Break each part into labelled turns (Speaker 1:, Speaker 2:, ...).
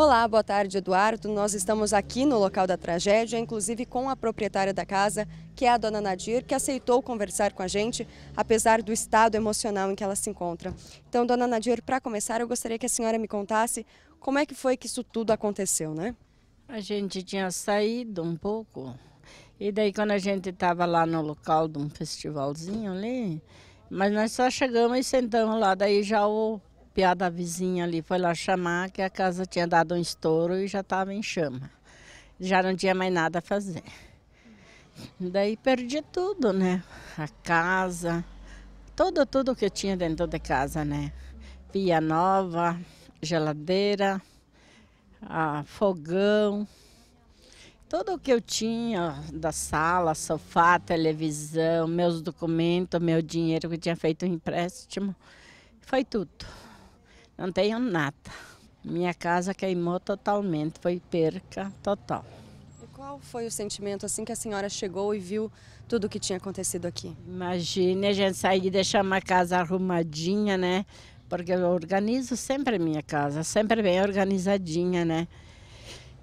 Speaker 1: Olá, boa tarde, Eduardo. Nós estamos aqui no local da tragédia, inclusive com a proprietária da casa, que é a dona Nadir, que aceitou conversar com a gente, apesar do estado emocional em que ela se encontra. Então, dona Nadir, para começar, eu gostaria que a senhora me contasse como é que
Speaker 2: foi que isso tudo aconteceu, né? A gente tinha saído um pouco, e daí quando a gente estava lá no local de um festivalzinho ali, mas nós só chegamos e sentamos lá, daí já o piada a vizinha ali foi lá chamar que a casa tinha dado um estouro e já estava em chama. Já não tinha mais nada a fazer. Daí perdi tudo, né? A casa, tudo, tudo que tinha dentro de casa, né? Pia nova, geladeira, fogão, tudo o que eu tinha da sala, sofá, televisão, meus documentos, meu dinheiro que eu tinha feito um empréstimo, foi tudo. Não tenho nada. Minha casa queimou totalmente, foi perca total.
Speaker 1: E qual foi o sentimento assim que a senhora chegou e viu tudo o que tinha acontecido aqui?
Speaker 2: Imagine a gente sair e deixar uma casa arrumadinha, né? Porque eu organizo sempre a minha casa, sempre bem organizadinha, né?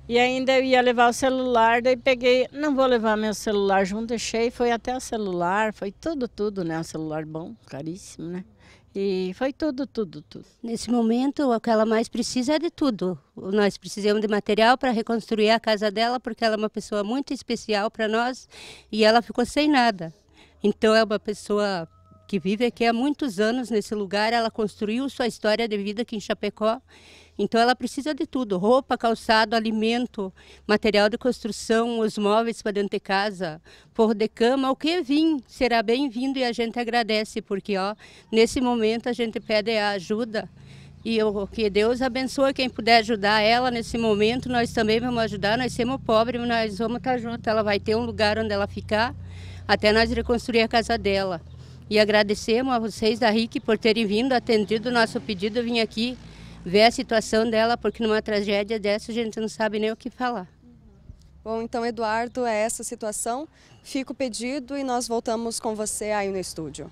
Speaker 2: E ainda eu ia levar o celular, daí peguei, não vou levar meu celular junto, deixei, foi até o celular, foi tudo, tudo, né? Um celular bom, caríssimo, né? E foi tudo, tudo, tudo.
Speaker 3: Nesse momento, o que ela mais precisa é de tudo. Nós precisamos de material para reconstruir a casa dela, porque ela é uma pessoa muito especial para nós e ela ficou sem nada. Então, é uma pessoa que vive aqui há muitos anos nesse lugar, ela construiu sua história de vida aqui em Chapecó então ela precisa de tudo: roupa, calçado, alimento, material de construção, os móveis para dentro de casa, por de cama, o que vir será bem-vindo e a gente agradece, porque ó, nesse momento a gente pede a ajuda. E eu, que Deus abençoe quem puder ajudar ela nesse momento. Nós também vamos ajudar. Nós somos pobres, mas nós vamos estar juntos. Ela vai ter um lugar onde ela ficar até nós reconstruir a casa dela. E agradecemos a vocês da RIC por terem vindo, atendido o nosso pedido, vim aqui ver a situação dela, porque numa tragédia dessa a gente não sabe nem o que falar.
Speaker 1: Bom, então, Eduardo, é essa situação. Fica o pedido e nós voltamos com você aí no estúdio.